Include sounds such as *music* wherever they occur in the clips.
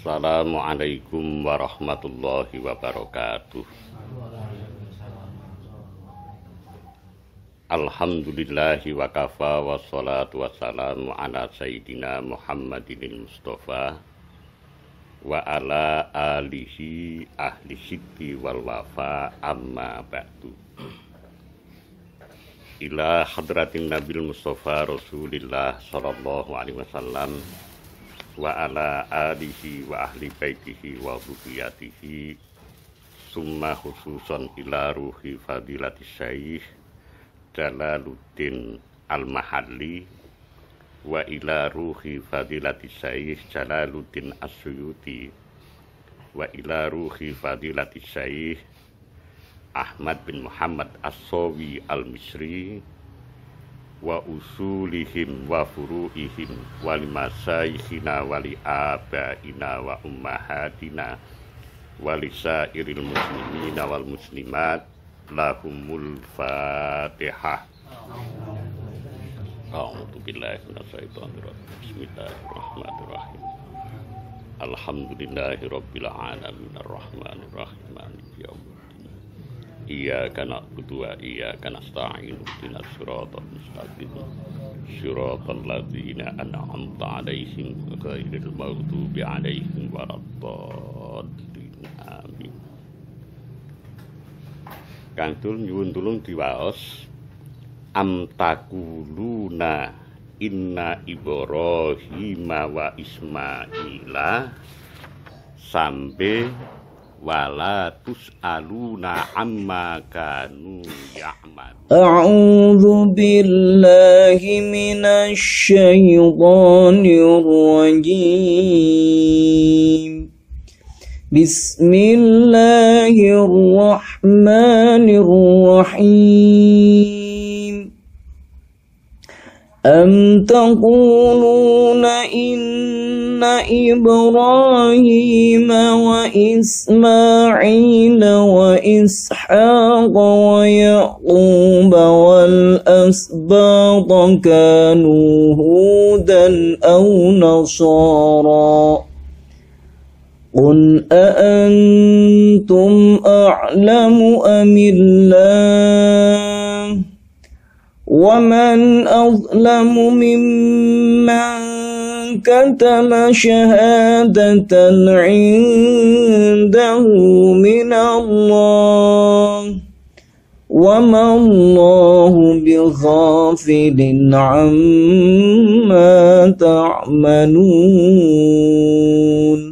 Assalamualaikum warahmatullahi wabarakatuh. Alhamdulillahi wakafa wassalatu wassalamu ala sayyidina Muhammadin Mustafa wa ala alihi ahli sidqi wal wafa amma ba'du ila hadratin nabil mustafa rasulillah sallallahu alaihi wasallam wa ala alihi wa ahli baitihi wa dhurriyyatihi summa khususon ila ruhi fadilati syaih Jalaluddin al-Mahalli wa ila ruhi fadilati syaih Jalaluddin as-Suyuti wa ila ruhi fadilati syaih Ahmad bin Muhammad as-Sawi al-Misri wa usulihim wa furuihim wa limasayihina wa liabaina wa ummahatina wa lisairil muslimina wal muslimat lahumul fatihah A'udzu billahi minasyaitonir rajim. Bismillahirrahmanirrahim. rabbil alamin arrahmanirrahim maliki iyyaka na'budu wa iyyaka nasta'in ihdinas siratal mustaqim siratal ladzina an'amta 'alaihim ghairil maghdubi 'alaihim waladdallin amin Kang Dul nyuwun tulung diwaos amtakuluna inna ibrahima wa ismaila sampai ولا تسألون عما كانوا يعملون أعوذ بالله من الشيطان الرجيم بسم الله الرحمن الرحيم أم تقولون إن إبراهيم وإسماعيل وإسحاق ويعقوب والأسباط كانوا هودا أو نصارا قل أأنتم أعلم أم الله ومن أظلم ممن كتم شهادة عنده من الله وما الله بغافل عما تعملون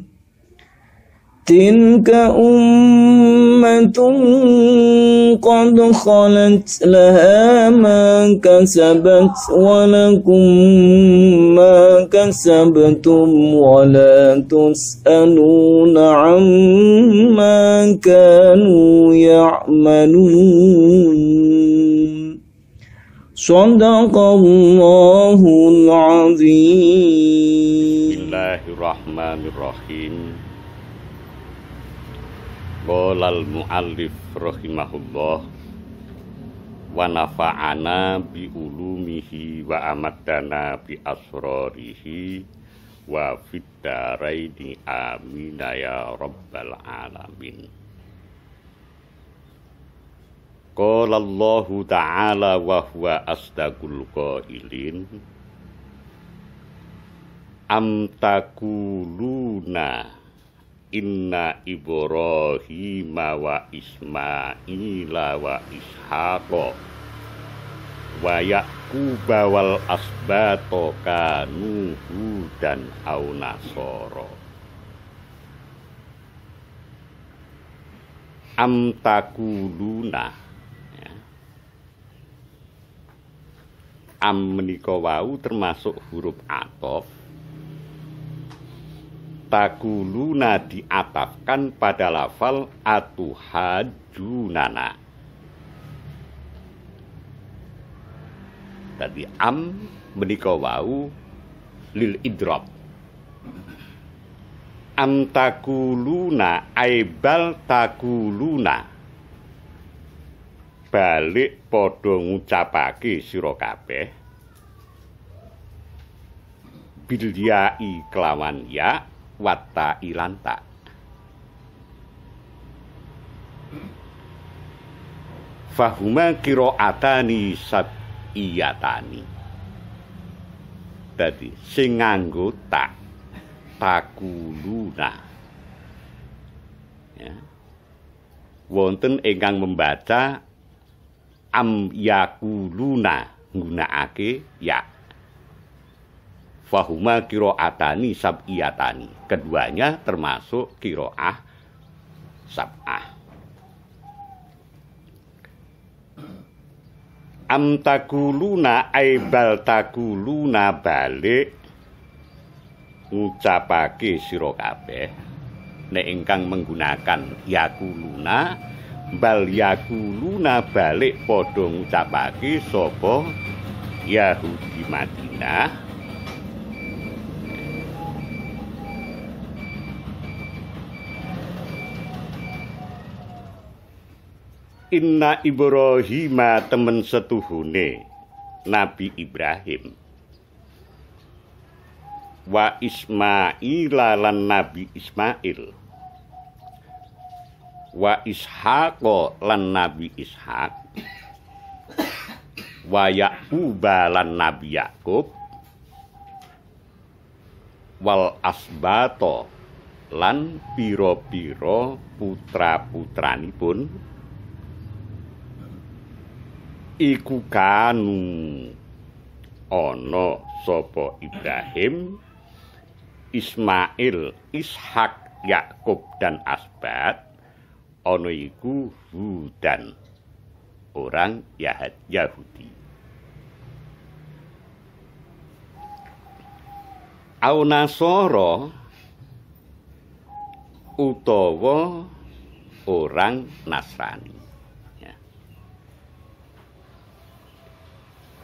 تلك أمة قد خلت لها ما كسبت ولكم ما كسبتم ولا تسألون عما كانوا يعملون صدق الله العظيم بسم الله الرحمن الرحيم Qolal mu'allif rahimahullah wa nafa'ana bi ulumihi wa amatana bi asrarihi wa fiddaraini amina ya rabbal alamin qolallahu ta'ala wa huwa asdaqul qailin Am takuluna Inna Ibrahim wa Ismaila wa Ishaqo wa Yaquba wal asbato kanu hudan au nasoro am takuluna ya. am menika wau termasuk huruf atof takuluna diatafkan pada lafal atuhajunana. Tadi am menikawau lil idrob. Am takuluna aibal takuluna. Balik podong ngucapake sirokape. Bilyai kelawan ya ilanta, Fahuma kiroatani sabiyatani. tani, jadi singanggo tak takuluna. Ya. Wonten engang membaca am yakuluna nggunakake ya fahuma kiroatani sabiyatani keduanya termasuk kiroah sabah am takuluna aibal takuluna balik ucapake sira kabeh nek ingkang menggunakan yakuluna bal yakuluna balik padha ngucapake sapa Yahudi Madinah Inna Ibrahima temen setuhune Nabi Ibrahim Wa Ismaila lan Nabi Ismail Wa Ishaqo lan Nabi Ishaq Wa Ya'uba lan Nabi Yakub Wal Asbato lan piro-piro putra-putranipun iku kanu ana sapa Ibrahim Ismail Ishak Yakub dan Asbat ana iku dan orang Yahad Yahudi au nasoro utawa orang Nasrani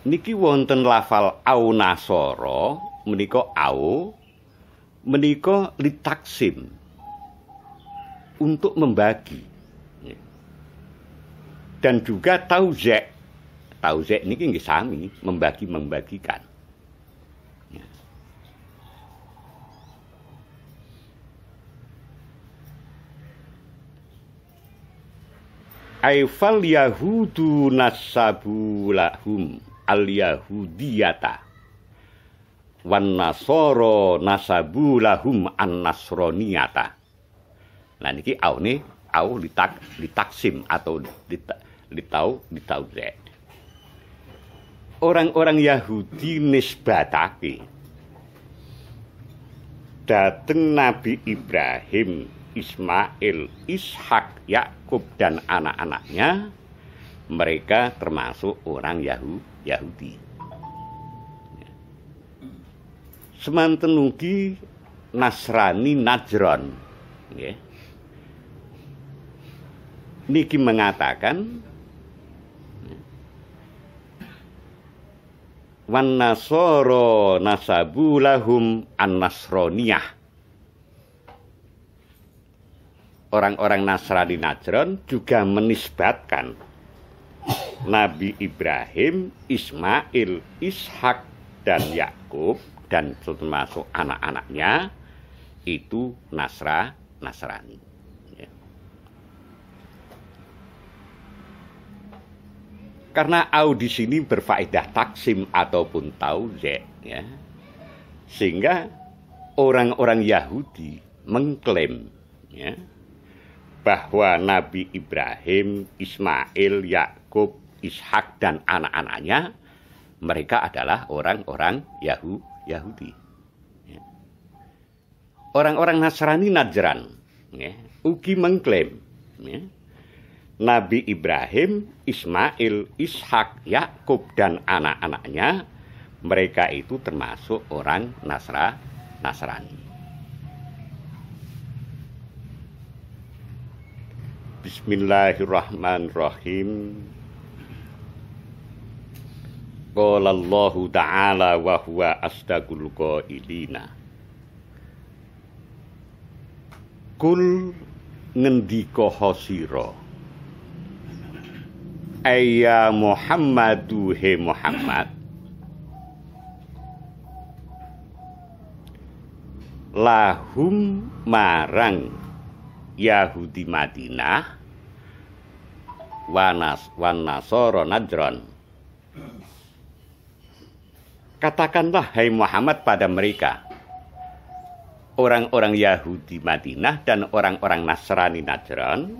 niki wonten lafal au nasoro menika au menika litaksim untuk membagi dan juga tauzek tauzek niki nggih sami membagi membagikan Aifal Yahudu nasabu lahum al-Yahudiyata. Wan nasoro nasabu lahum an-nasroniyata. Nah niki au nih au ditak ditaksim atau dita, ditau ditau Orang-orang Yahudi nisbatake dateng Nabi Ibrahim, Ismail, Ishak, Yakub dan anak-anaknya mereka termasuk orang Yahudi. Yahudi. Ya. Semanten ugi Nasrani Najron. Ya. Niki mengatakan ya, wan nasoro Nasabulahum an nasroniyah orang-orang Nasrani Najron juga menisbatkan Nabi Ibrahim, Ismail, Ishak dan Yakub dan termasuk anak-anaknya itu Nasra Nasrani. Ya. Karena au di sini berfaedah taksim ataupun tauzek ya. Sehingga orang-orang Yahudi mengklaim ya, bahwa Nabi Ibrahim, Ismail, Yakub Ishak dan anak-anaknya mereka adalah orang-orang Yahu, Yahudi. Ya. Orang-orang Nasrani Najran ya, ugi mengklaim ya, Nabi Ibrahim, Ismail, Ishak, Yakub dan anak-anaknya mereka itu termasuk orang Nasra, Nasrani. Bismillahirrahmanirrahim. Qala Allahu ta'ala wa huwa astagul qailina. Kul ngendika hasira. Ayya Muhammadu he Muhammad. Lahum marang Yahudi Madinah wanas wanasoro najron Katakanlah hai Muhammad pada mereka, orang-orang Yahudi Madinah dan orang-orang Nasrani Najran,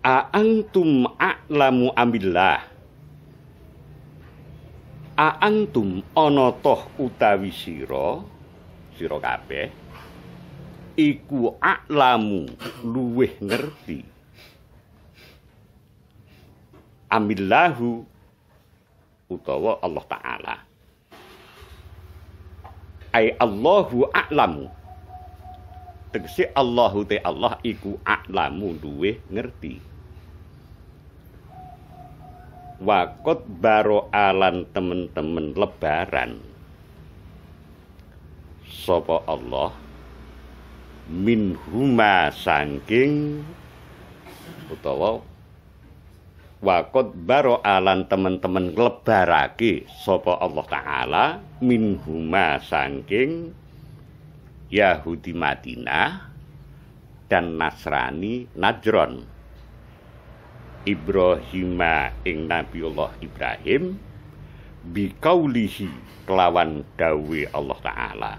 A'antum a'lamu ambillah A'antum onotoh utawi siro Siro kabeh Iku a'lamu luweh ngerti amillahu utawa Allah taala Ay Allahu a'lamu tegese Allahu te Allah iku a'lamu duwe ngerti wakot baro alan temen-temen lebaran sopo Allah minhuma sangking utawa Wakot baro alan teman-teman lebaraki sopo Allah taala min huma sangking Yahudi Madinah dan Nasrani Najron Ibrahima ing Nabi Allah Ibrahim bikaulihi kelawan dawe Allah Ta'ala.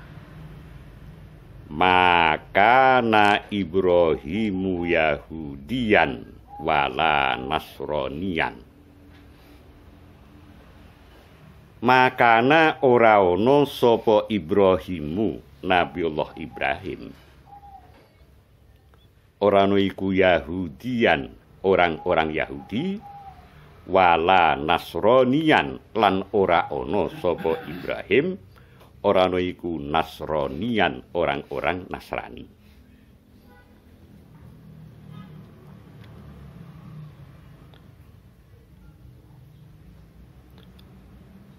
Maka na Ibrahimu Yahudian wala nasronian. Makana ora ono sapa Ibrahimu, Nabiullah Ibrahim. Ora ana iku Yahudian, orang-orang Yahudi wala nasronian lan ora ono sapa Ibrahim ora iku nasronian orang-orang Nasrani.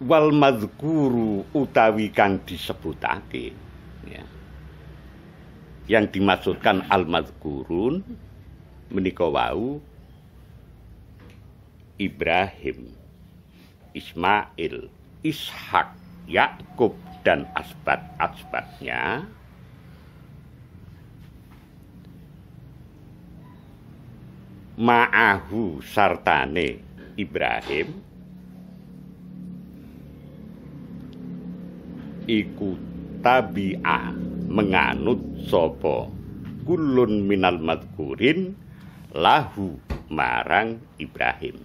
wal madhkuru utawi kang disebutake ya. yang dimaksudkan al madhkurun menika wau Ibrahim Ismail Ishak Yakub dan asbat-asbatnya ma'ahu sartane Ibrahim iku tabi'a menganut sapa kulun minal madkurin lahu marang Ibrahim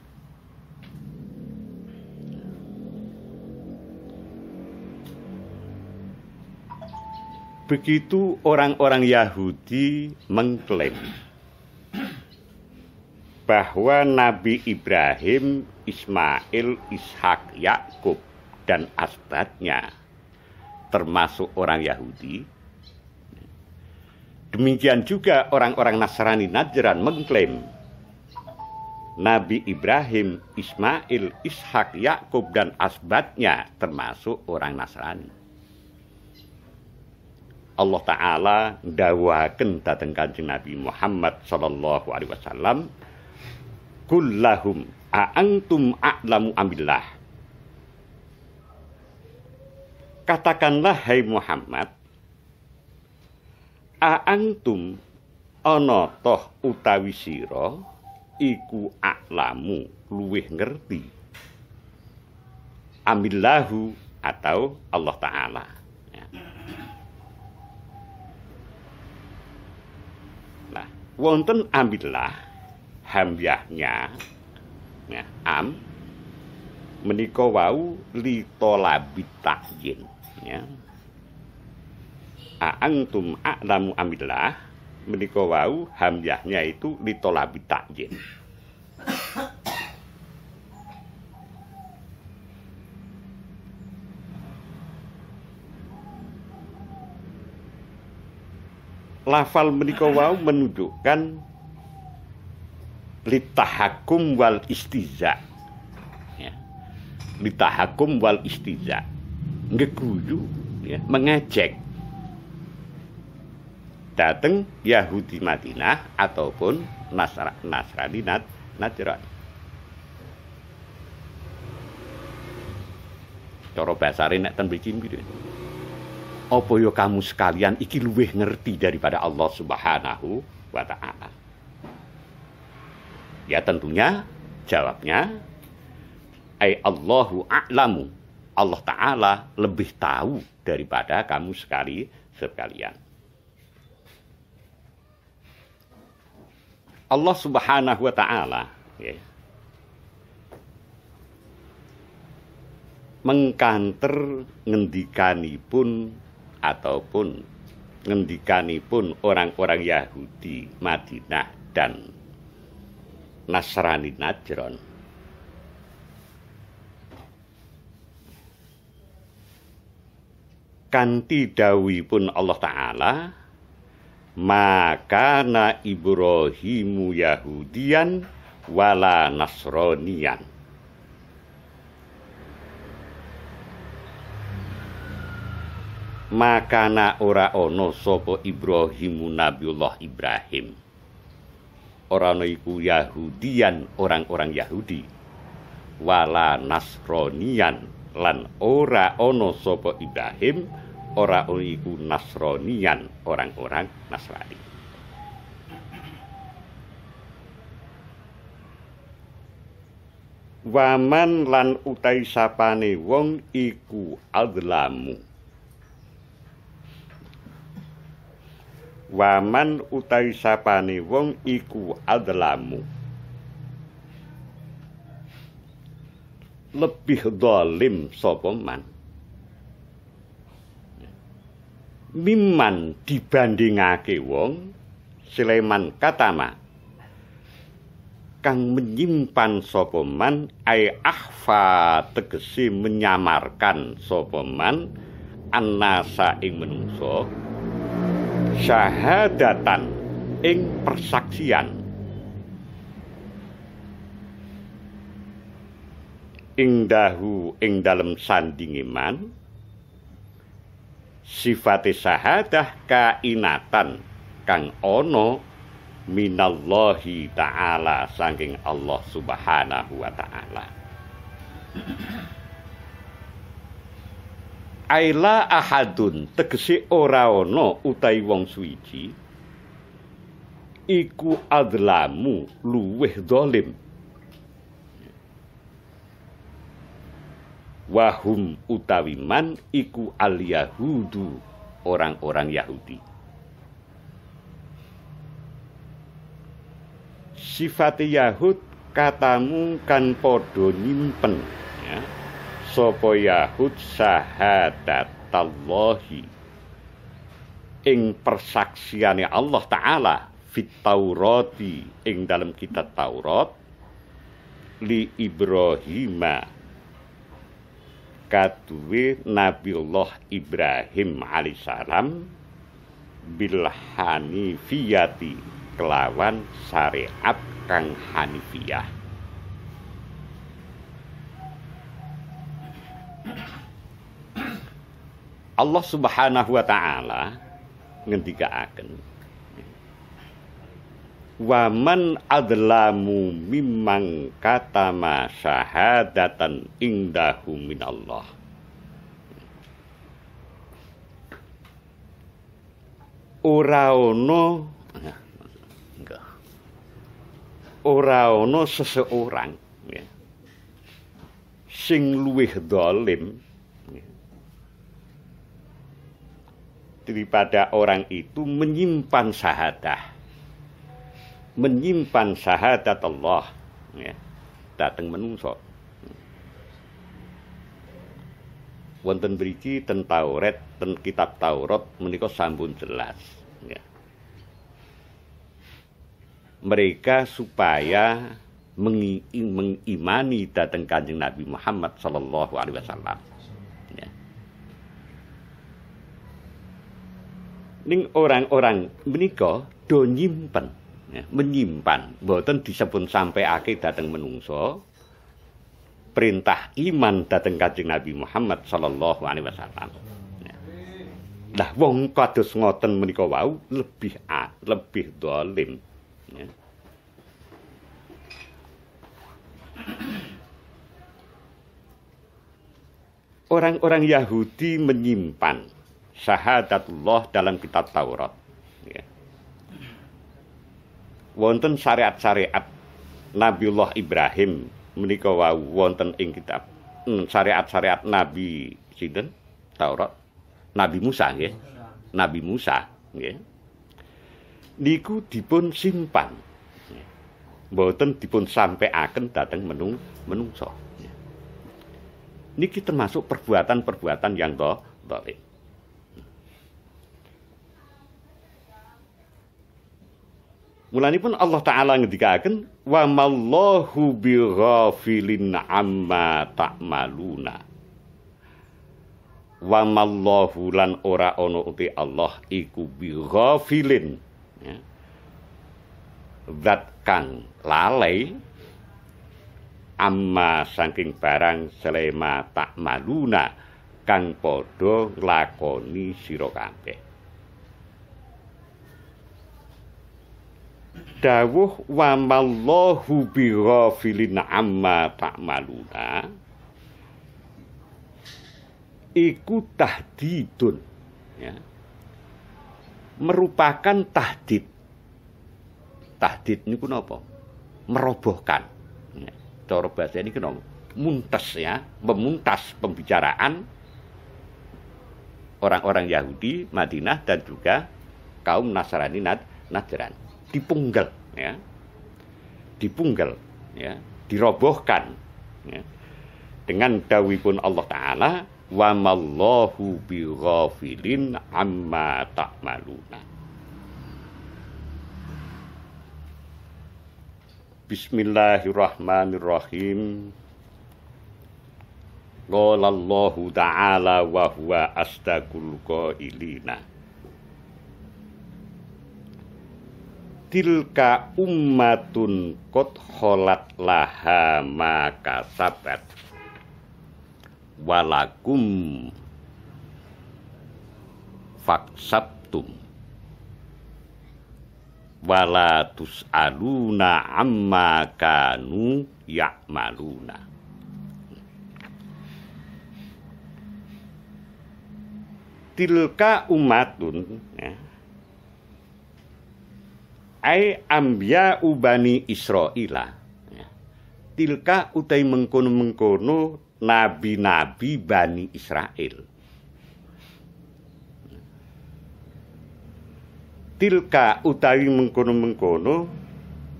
Begitu orang-orang Yahudi mengklaim bahwa Nabi Ibrahim, Ismail, Ishak, Yakub dan asbatnya termasuk orang Yahudi. Demikian juga orang-orang Nasrani Najran mengklaim Nabi Ibrahim, Ismail, Ishak, Yakub dan asbatnya termasuk orang Nasrani. Allah Ta'ala dawakan datang kanjeng Nabi Muhammad Sallallahu Alaihi Wasallam Kullahum a'antum a'lamu ambillah Katakanlah hai Muhammad, aantum ana toh utawi sira iku aklamu luweh ngerti amillahu atau Allah taala nah wonten ambillah hamyahnya ya, am Menikowau wau litolabit takyin ya a antum a'lamu amillah menika wau hamzahnya itu litolabi takjin lafal menika wau menunjukkan litahakum wal istiza ya. litahakum wal istiza ngeguyu ya, mengejek datang Yahudi Madinah ataupun Nasra, Nasrani Nat, Najran. Coro basare nek ten gitu. Apa yo ya kamu sekalian iki luweh ngerti daripada Allah Subhanahu wa taala. Ya tentunya jawabnya ai Allahu a'lamu Allah Ta'ala lebih tahu daripada kamu sekali sekalian. Allah Subhanahu wa Ta'ala ya, mengkanter pun ataupun ngendikani pun orang-orang Yahudi Madinah dan Nasrani Najran dawi pun Allah taala maka na Ibrahimu Yahudian wala Nasronian makana ora ono sopo Ibrahimu Nabiullah Ibrahim. Ora iku Yahudian orang-orang Yahudi wala Nasronian lan ora ono sapa Ibrahim ora ono iku Nasronian orang-orang Nasrani Waman lan utai sapane wong iku adlamu Waman utai sapane wong iku adlamu lebih dolim sapa man miman dibandingake wong Sulaiman katama kang menyimpan sapa man ai ahfa tegese menyamarkan sapa man ing menungso syahadatan ing persaksian ing dahu ing dalem sandinge sifate sahadah kainatan kang ono minallahi taala saking Allah Subhanahu wa taala Aila ahadun tegese ora ono utai wong suwiji iku adlamu luweh dolim wahum utawi man iku al yahudu orang-orang Yahudi Sifat Yahud katamu kan podo nyimpen ya. Sopo Yahud sahadatallahi ing persaksiannya Allah Ta'ala fit Taurati ing dalam kitab Taurat li Ibrahimah kaduwe Nabiullah Ibrahim alaihissalam bil hanifiyati kelawan syariat kang hanifiyah Allah Subhanahu wa taala ngendikaaken waman adlamu mimang kata syahadatan indahu minallah uraono ono seseorang ya, sing luwih dolim ya, daripada orang itu menyimpan sahadah menyimpan syahadat Allah ya, datang menungso wonten beriki ten Taurat ten kitab Taurat menikah sambun jelas ya. mereka supaya mengimani datang kanjeng Nabi Muhammad Sallallahu Alaihi Wasallam. Ya. Ning orang-orang menikah do nyimpen ya, menyimpan boten disebut sampai akhir datang menungso perintah iman datang kajing Nabi Muhammad Shallallahu Alaihi Wasallam ya. nah wong kados ngoten menika wau lebih a, lebih dolim ya. orang-orang Yahudi menyimpan syahadatullah dalam kitab Taurat. Ya wonten syariat-syariat Nabiullah Ibrahim menika wau wonten ing kitab hmm, syariat-syariat Nabi sinten Taurat Nabi Musa nggih Nabi Musa nggih niku dipun simpan mboten dipun sampeaken dhateng menung menungso niki termasuk perbuatan-perbuatan yang to dolim Mulanipun Allah Ta'ala ngendikakan, Wa mallahu bighafilin amma ta'maluna. Wa mallahu lan ora ono uti Allah iku bighafilin. Ya. kang lalai, amma saking barang selema tak maluna, kang podo nglakoni sira dawuh wa mallahu bighafilin amma ta'maluna iku tahdidun ya. merupakan tahdid tahdid niku napa merobohkan ya. cara bahasa ini kenapa muntas ya memuntas pembicaraan orang-orang Yahudi Madinah dan juga kaum Nasrani Nadran dipunggal ya dipunggal ya dirobohkan ya. dengan pun Allah taala wa mallahu bighafilin amma ta'maluna Bismillahirrahmanirrahim Qala Allahu ta'ala wa huwa astagul qailina tilka ummatun kot kholat laha maka sabat walakum faksabtum wala aluna amma kanu ya'maluna tilka ummatun ya, ai ambya ubani Israila ya. tilka utai mengkono-mengkono nabi-nabi Bani Israel. Tilka utai mengkono-mengkono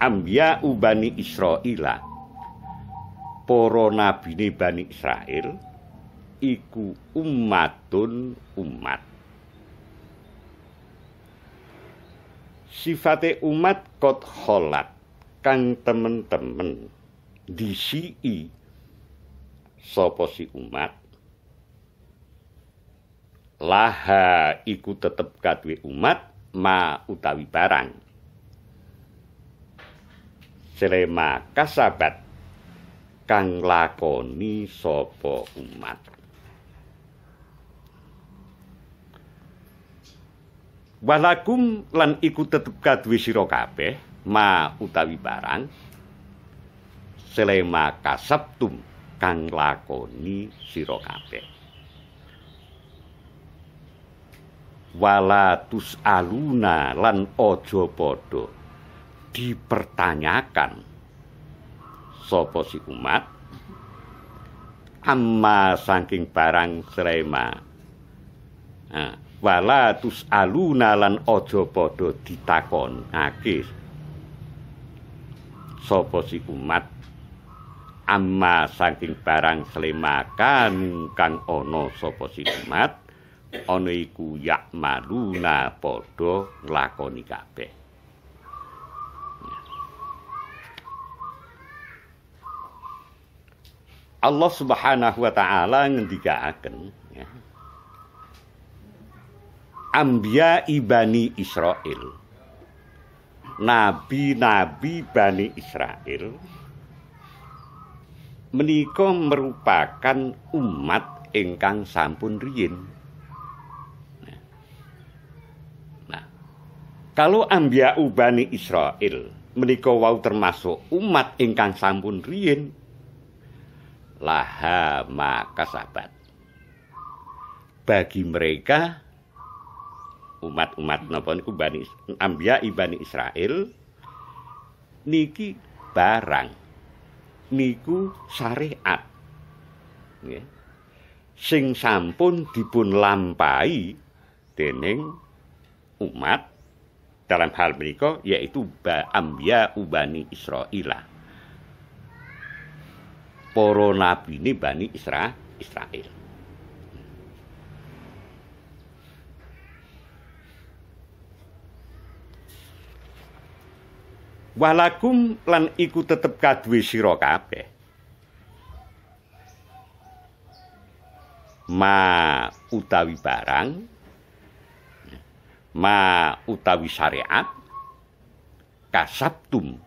ambia ubani Israila. Para nabine Bani Israel iku ummatun umat. sifate umat kot holat, kang temen-temen disii sapa si umat laha iku tetep kadwe umat ma utawi barang selema kasabat kang lakoni sopo umat walakum lan iku tetep kaduwe sira kabeh ma utawi barang selema kasabtum kang lakoni sira kabeh wala lan aja padha dipertanyakan sapa si umat amma saking barang selema nah, wala tusaluna lan aja padha ditakonake sapa si umat amma saking barang slemakan kang ana sapa si umat ana iku yak maruna padha nglakoni kabeh Allah Subhanahu wa taala ngendikaaken ya Ambia ibani Israel. Nabi-nabi Bani Israel menika merupakan umat ingkang sampun riyin. Nah, kalau ambia Ubani Israel menika wau termasuk umat ingkang sampun riyin laha maka sahabat bagi mereka umat-umat napa niku Bani Ambiya Bani Israil niki barang niku syariat nggih sing sampun dipun lampahi dening umat dalam hal mereka yaitu ba ambya ubani Israila. Para nabi ini bani Isra Israel. walakum lan iku tetep kaduwe sira kabeh ma utawi barang ma utawi syariat kasabtum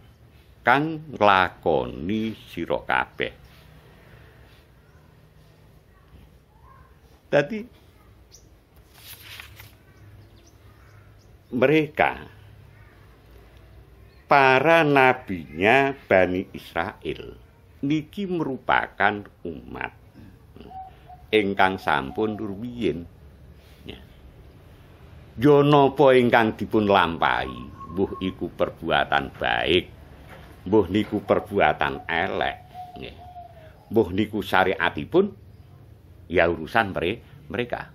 kang lakoni sira kabeh dadi mereka para nabinya Bani Israel niki merupakan umat ingkang sampun rumiyin ya. ya napa ingkang dipun lampahi mbuh iku perbuatan baik mbuh niku perbuatan elek nggih ya. mbuh niku syariatipun ya urusan mereka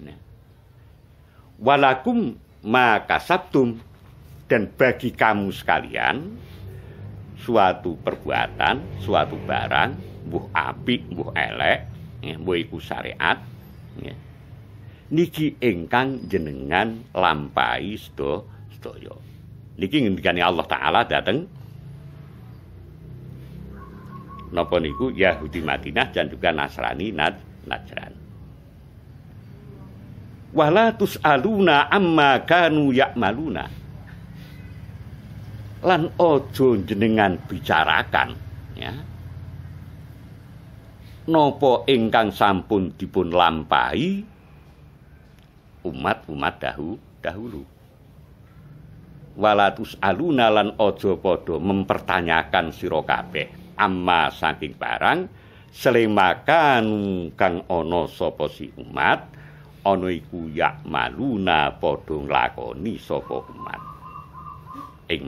nah walakum ma kasabtum dan bagi kamu sekalian suatu perbuatan, suatu barang, buh api, buh elek, ya, buh iku syariat, ya. niki engkang jenengan lampai sto stoyo. Niki ngendikane Allah taala dateng nopo niku Yahudi Madinah dan juga Nasrani Nad Najran. Walatus aluna amma kanu yakmaluna lan ojo jenengan bicarakan ya Nopo ingkang sampun dipun lampahi umat-umat dahu dahulu walatus aluna lan ojo podo mempertanyakan sirokabe amma saking barang selemakan kang ono sopo si umat onoiku iku yak maluna podo nglakoni sopo umat ing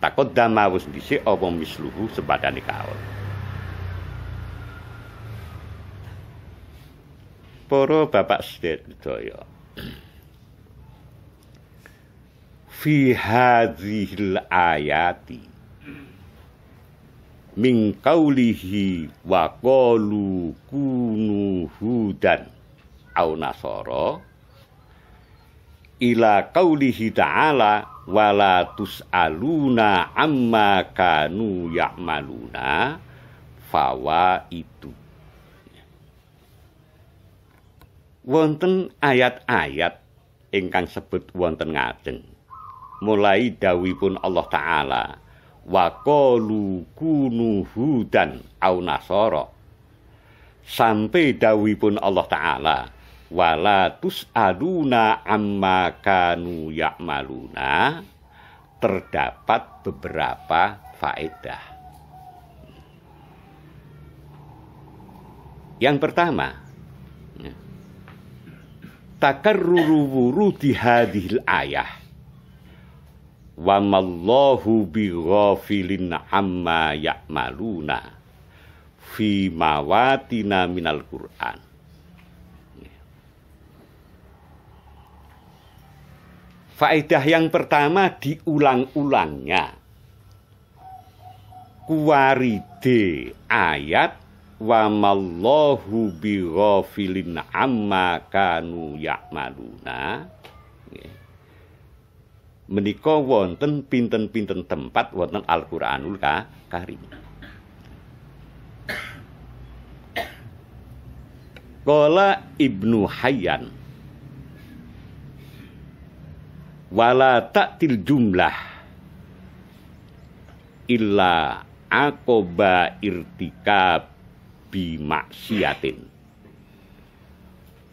takut damawus disi apa misluhu sepadane kaul Poro bapak sedaya fi hadhil ayati min qawlihi wa qalu kunu hudan au nasara ila qawlihi ta'ala wala aluna amma kanu ya'maluna fawa itu wonten ayat-ayat ingkang sebut wonten ngajeng mulai dawuhipun Allah taala wa qalu kunu hudan au nasara sampai dawuhipun Allah taala wala tus'aluna amma kanu ya'maluna terdapat beberapa faedah. Yang pertama, takarruru wurudi hadhil ayah wa mallahu bighafilin amma ya'maluna fi mawatina minal Qur'an Faedah yang pertama diulang-ulangnya. Kuaride ayat wa mallahu bighafilin amma kanu ya'maluna. Menika wonten pinten-pinten tempat wonten Al-Qur'anul Karim. Kola Ibnu Hayyan wala taktil jumlah illa akoba irtikab bimaksiatin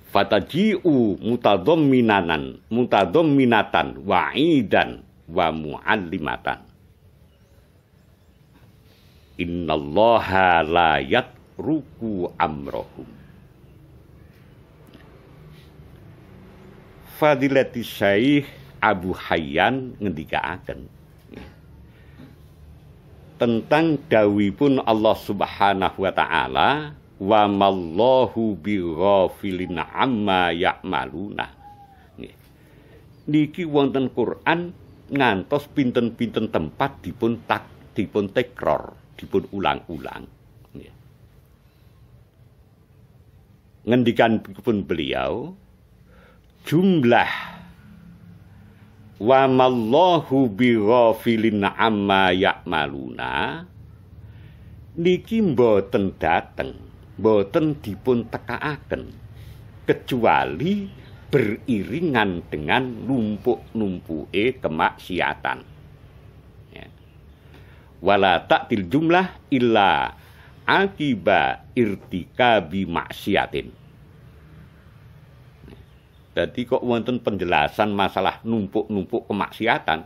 fataji'u mutadhamminanan mutadhamminatan wa'idan wa mu'allimatan innallaha layat ruku amrohum Fadilati Syaikh Abu Hayyan ngendikaaken tentang Dawi pun Allah Subhanahu wa taala wa mallahu bighafilin amma ya'maluna. Niki wonten Quran ngantos pinten-pinten tempat dipun tak dipun tekror, dipun ulang-ulang. Ngendikan pun beliau jumlah wa mallahu bighafilin amma ya'maluna niki mboten dateng mboten dipun tekaaken kecuali beriringan dengan numpuk-numpuke kemaksiatan ya. wala taktil jumlah illa akiba irtikabi maksiatin jadi kok wonten penjelasan masalah numpuk-numpuk kemaksiatan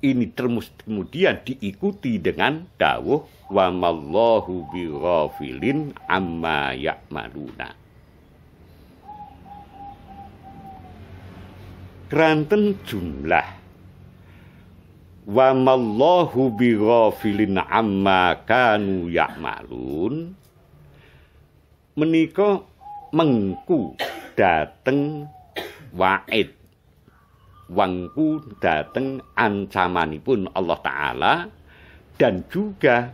ini termus kemudian diikuti dengan dawuh wa mallahu bighafilin amma ya'maluna. Keranten jumlah wa mallahu bighafilin amma kanu ya'malun menika mengku dateng wa'id wangku dateng ancamanipun Allah taala dan juga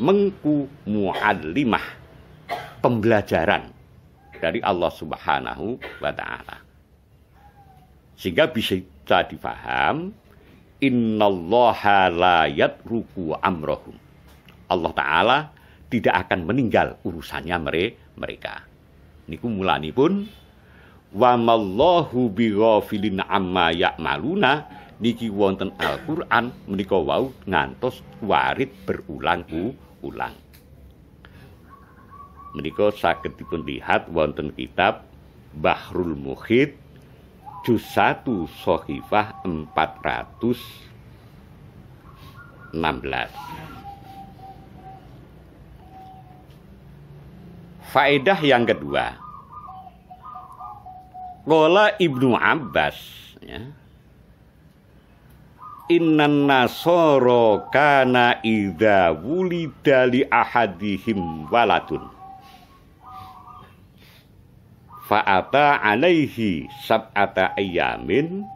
mengku muallimah pembelajaran dari Allah Subhanahu wa taala. Sehingga bisa difaham innallaha la yatruku amrohum. Allah taala tidak akan meninggal urusannya mereka. Niku mulani pun wa mallahu bighafilin amma ya'maluna niki wonten Al-Qur'an menika wau ngantos warid berulang ulang. Menika saged dipun lihat wonten kitab Bahrul Muhit juz 1 sahifah 16 Faedah yang kedua, Kola Ibnu Abbas ya. Innan nasoro kana idha wulida li ahadihim waladun Fa'ata alaihi sab'ata ayamin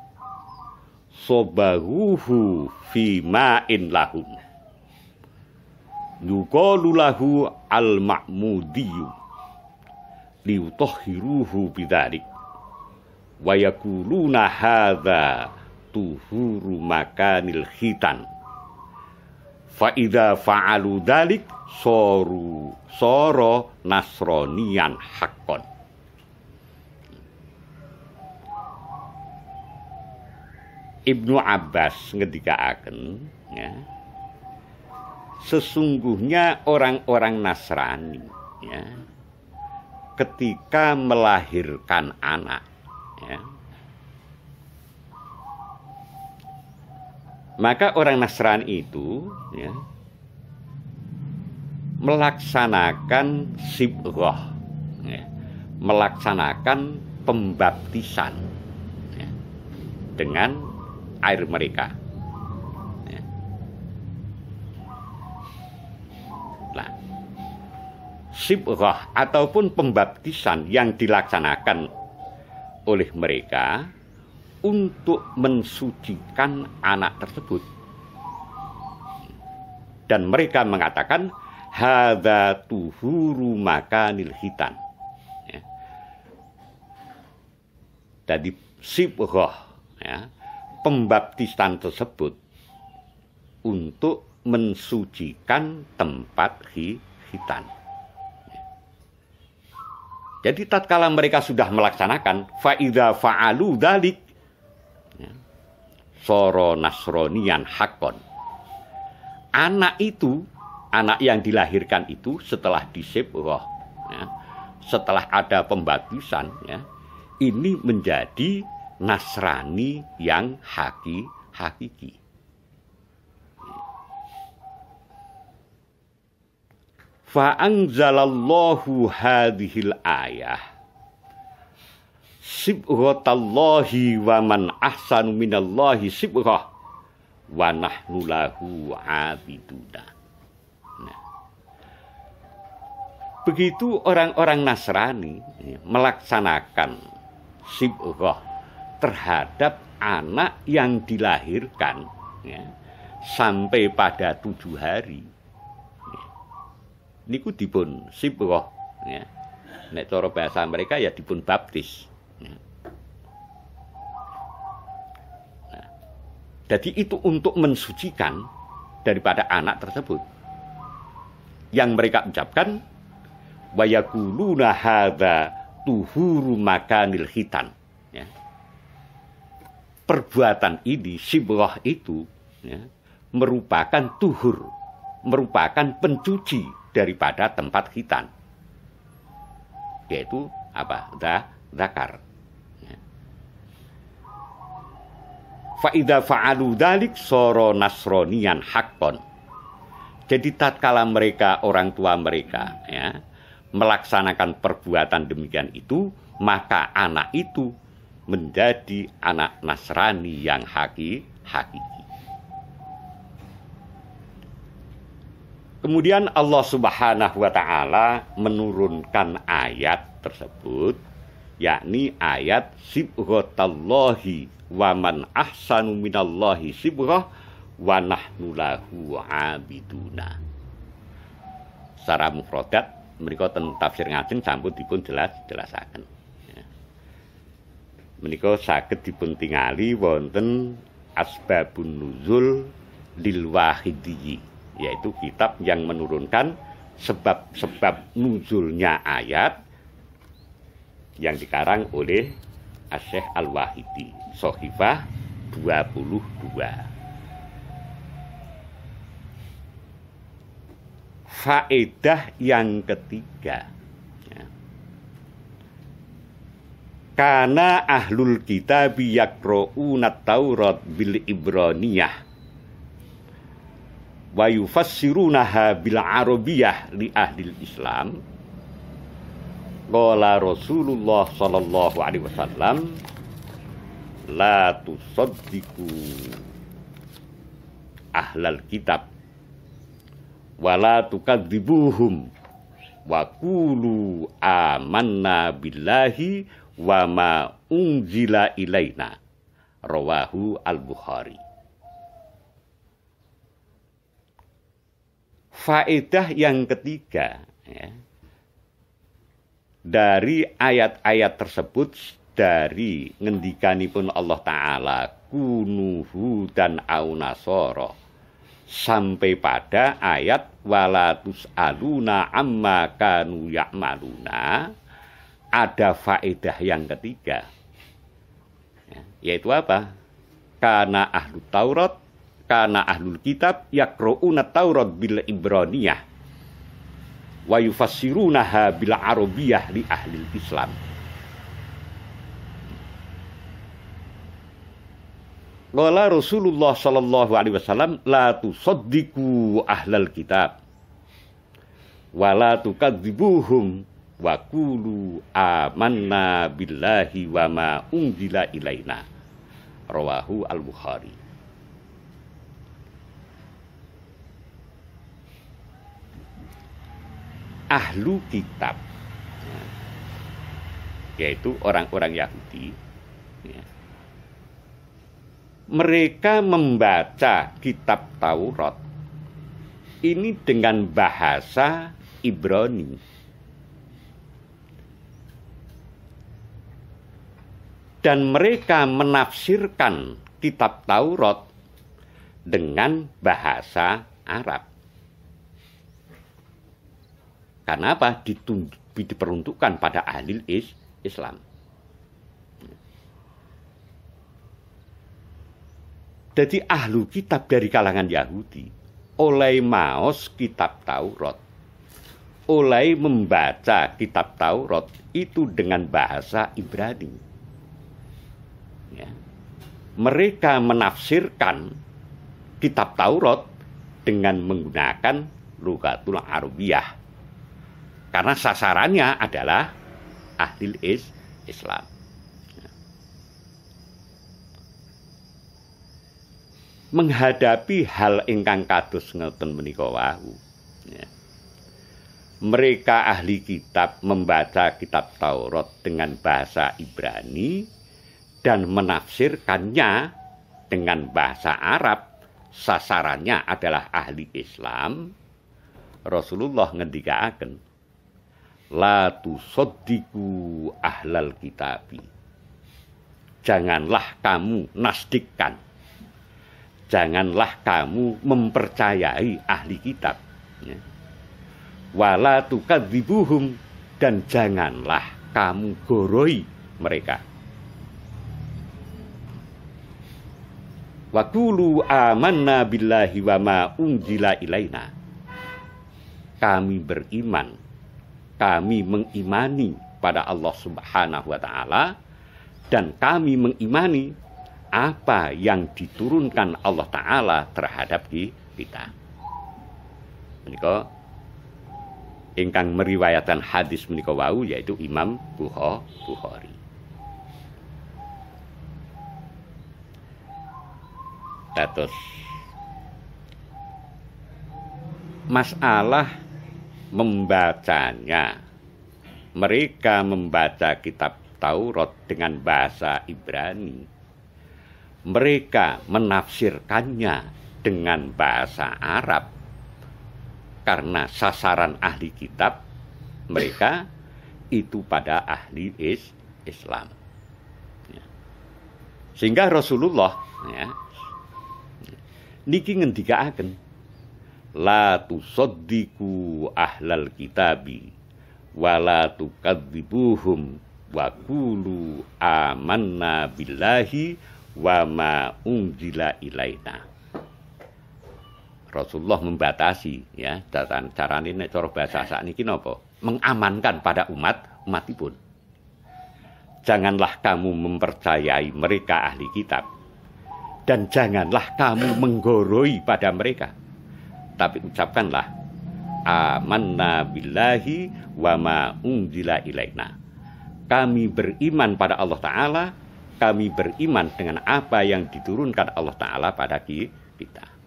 Sobahuhu fi ma'in lahum Yukalu lahu al-ma'mudiyu Liutahhiruhu bidharik wayakuluna hadha tuhuru makanil khitan fa idza fa'alu dalik soru soro nasronian hakon Ibnu Abbas akan ya sesungguhnya orang-orang Nasrani ya ketika melahirkan anak ya. maka orang Nasrani itu ya, melaksanakan sibroh ya, melaksanakan pembaptisan ya, dengan air mereka ya. sibroh ataupun pembaptisan yang dilaksanakan oleh mereka untuk mensucikan anak tersebut. Dan mereka mengatakan, Hada tuhuru makanil hitan. Ya. Jadi sibroh, ya, pembaptisan tersebut untuk mensucikan tempat hitan. Jadi tatkala mereka sudah melaksanakan faida fa'alu dalik ya, soro nasronian hakon. Anak itu, anak yang dilahirkan itu setelah disebroh, ya, setelah ada pembaptisan, ya, ini menjadi Nasrani yang haki hakiki. fa'angzalallahu hadhil ayah sibghatallahi wa man ahsanu minallahi sibghah wa nahnu lahu abiduna nah. begitu orang-orang Nasrani ya, melaksanakan sibghah terhadap anak yang dilahirkan ya, sampai pada tujuh hari niku dipun sibroh ya. Nek cara bahasa mereka ya dipun baptis. Ya. Nah, jadi itu untuk mensucikan daripada anak tersebut. Yang mereka ucapkan wayakuluna hadza tuhuru makanil hitan. Ya. Perbuatan ini, sibroh itu, ya, merupakan tuhur, merupakan pencuci daripada tempat khitan yaitu apa da dakar ya. faida fa'alu dalik soro nasronian hakon. Jadi tatkala mereka orang tua mereka ya melaksanakan perbuatan demikian itu, maka anak itu menjadi anak Nasrani yang haki hakiki. Kemudian Allah Subhanahu wa taala menurunkan ayat tersebut yakni ayat sibghatallahi wa man ahsanu minallahi sibghah wa nahnu lahu abiduna. Secara mufradat mereka tafsir ngajeng sampun dipun jelas jelasaken. Ya. Menika sakit dipun tingali wonten asbabun nuzul lil wahidiyyi yaitu kitab yang menurunkan sebab-sebab nuzulnya ayat yang dikarang oleh Asyikh Al-Wahidi Sohifah 22 Faedah yang ketiga ya. Karena ahlul kitab yakro'una taurat bil ibroniyah wa yufassirunaha bil arabiyah li ahli Islam qala Rasulullah sallallahu alaihi wasallam la tusaddiqu ahlal kitab wala tukadzibuhum wa qulu amanna billahi wa ma unzila ilaina rawahu al-bukhari faedah yang ketiga ya, dari ayat-ayat tersebut dari pun Allah Ta'ala kunuhu dan aunasoro sampai pada ayat walatus aluna amma kanu ya'maluna ada faedah yang ketiga ya, yaitu apa karena ahlu Taurat kana ahlul kitab yakro'una taurat bil ibraniyah wa yufassirunaha bil arabiyah li ahli islam Qala Rasulullah sallallahu alaihi wasallam la tusaddiqu ahlal kitab wa la tukadzibuhum wa qulu amanna billahi wa ma unzila ilaina rawahu al-Bukhari ahlu kitab ya, yaitu orang-orang Yahudi ya. mereka membaca kitab Taurat ini dengan bahasa Ibrani dan mereka menafsirkan kitab Taurat dengan bahasa Arab. Karena apa? Ditunduk, diperuntukkan pada ahli is, Islam. Jadi ahlu kitab dari kalangan Yahudi oleh maos kitab Taurat, oleh membaca kitab Taurat itu dengan bahasa Ibrani. Ya. Mereka menafsirkan kitab Taurat dengan menggunakan lugatul Arabiyah karena sasarannya adalah ahli is Islam. Menghadapi hal ingkang kados ngeten menika wau. Ya. Mereka ahli kitab membaca kitab Taurat dengan bahasa Ibrani dan menafsirkannya dengan bahasa Arab. Sasarannya adalah ahli Islam. Rasulullah ngendikaaken la sodiku ahlal kitabi. Janganlah kamu nasdikkan. Janganlah kamu mempercayai ahli kitab. Ya. Wala tukadzibuhum dan janganlah kamu goroi mereka. Wakulu amanna billahi wa ma ilaina. Kami beriman kami mengimani pada Allah Subhanahu wa taala dan kami mengimani apa yang diturunkan Allah taala terhadap kita. Menika ingkang meriwayatkan hadis menikah wau yaitu Imam Bukhari. Dados masalah membacanya. Mereka membaca kitab Taurat dengan bahasa Ibrani. Mereka menafsirkannya dengan bahasa Arab. Karena sasaran ahli kitab mereka itu pada ahli is Islam. Ya. Sehingga Rasulullah ya, niki akan la tusaddiku ahlal kitabi wa la tukadzibuhum wa kulu amanna billahi wa ma unzila ilaina Rasulullah membatasi ya carane carane nek cara bahasa niki napa mengamankan pada umat umatipun Janganlah kamu mempercayai mereka ahli kitab dan janganlah kamu menggoroi pada mereka tapi ucapkanlah amanna billahi wa ma unzila ilaina. Kami beriman pada Allah taala, kami beriman dengan apa yang diturunkan Allah taala pada kita.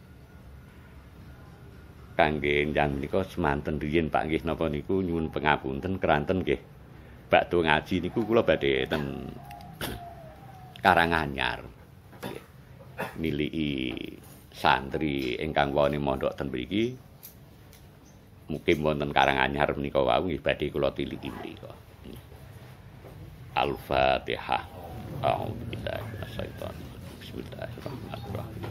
Kangge njang menika semanten riyin Pak nggih napa niku nyuwun pangapunten keranten nggih. tu ngaji niku kula badhe ten *clears throat* Karanganyar. Nilii santri ingkang wawone mondok ten mriki mukim wonten Karanganyar menika wau nggih badhe kula tiliki mriku. Al-Fatihah. A'udzubillahi minasyaitonir rajim. Bismillahirrahmanirrahim.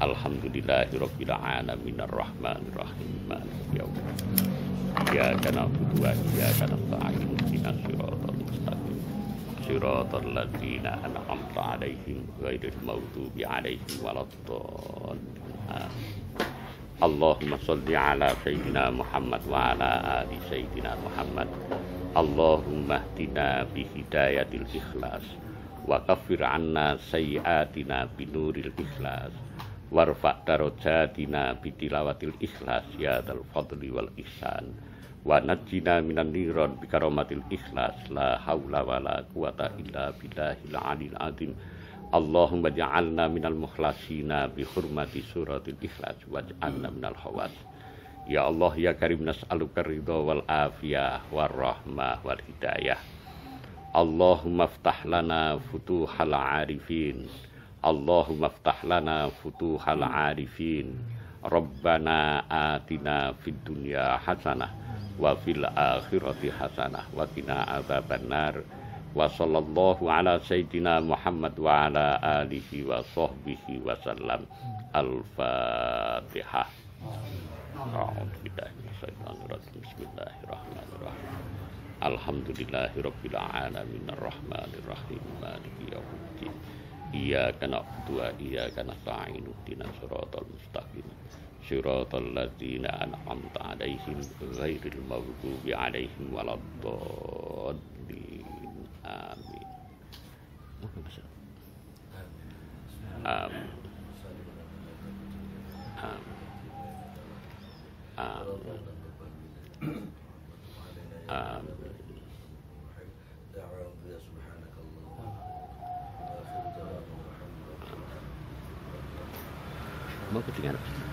Alhamdulillahirabbil alamin arrahmanir rahim. ya yaumiddin. Iyyaka na'budu wa iyyaka nasta'in. Ihdinash صراط الذين أنعمت عليهم غير المغضوب عليهم ولا الضالين اللهم صل على سيدنا محمد وعلى آل سيدنا محمد اللهم اهدنا بهداية الإخلاص وكفر عنا سيئاتنا بنور الإخلاص وارفع درجاتنا بتلاوة الإخلاص يا ذا الفضل والإحسان wa najjina minan niran bi karamatil ikhlas la haula wala quwata illa billahil alil azim Allahumma ja'alna minal mukhlasina bi hurmati suratil ikhlas waj'alna minal khawas Ya Allah ya Karim nas'aluka ridha wal afiyah war rahmah wal hidayah Allahumma ftah lana futuhal arifin Allahumma ftah lana futuhal arifin Rabbana atina fid dunya hasanah wa fil akhirati hasanah wa qina adzabannar wa sallallahu ala sayyidina Muhammad wa ala alihi wa sahbihi wa sallam al fatihah Bismillahirrahmanirrahim Alhamdulillahirabbil alamin arrahmanir rahim maliki yaumiddin Iyyaka na'budu wa iyyaka nasta'in ihdinash shiratal mustaqim صراط الذين أنعمت عليهم غير المغضوب عليهم ولا الضالين آمين آمين آمين آمين آمين ما كنت يعرف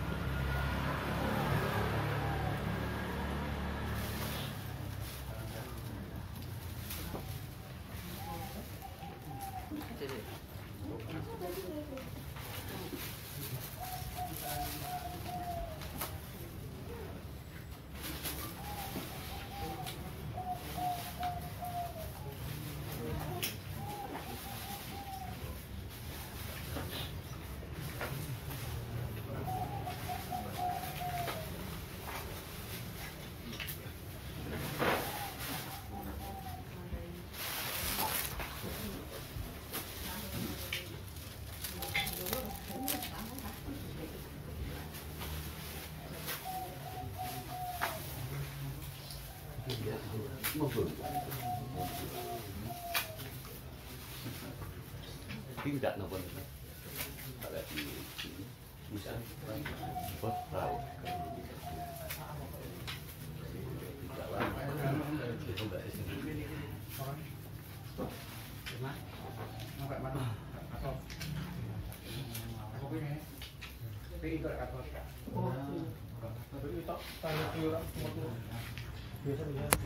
Yeah, yeah.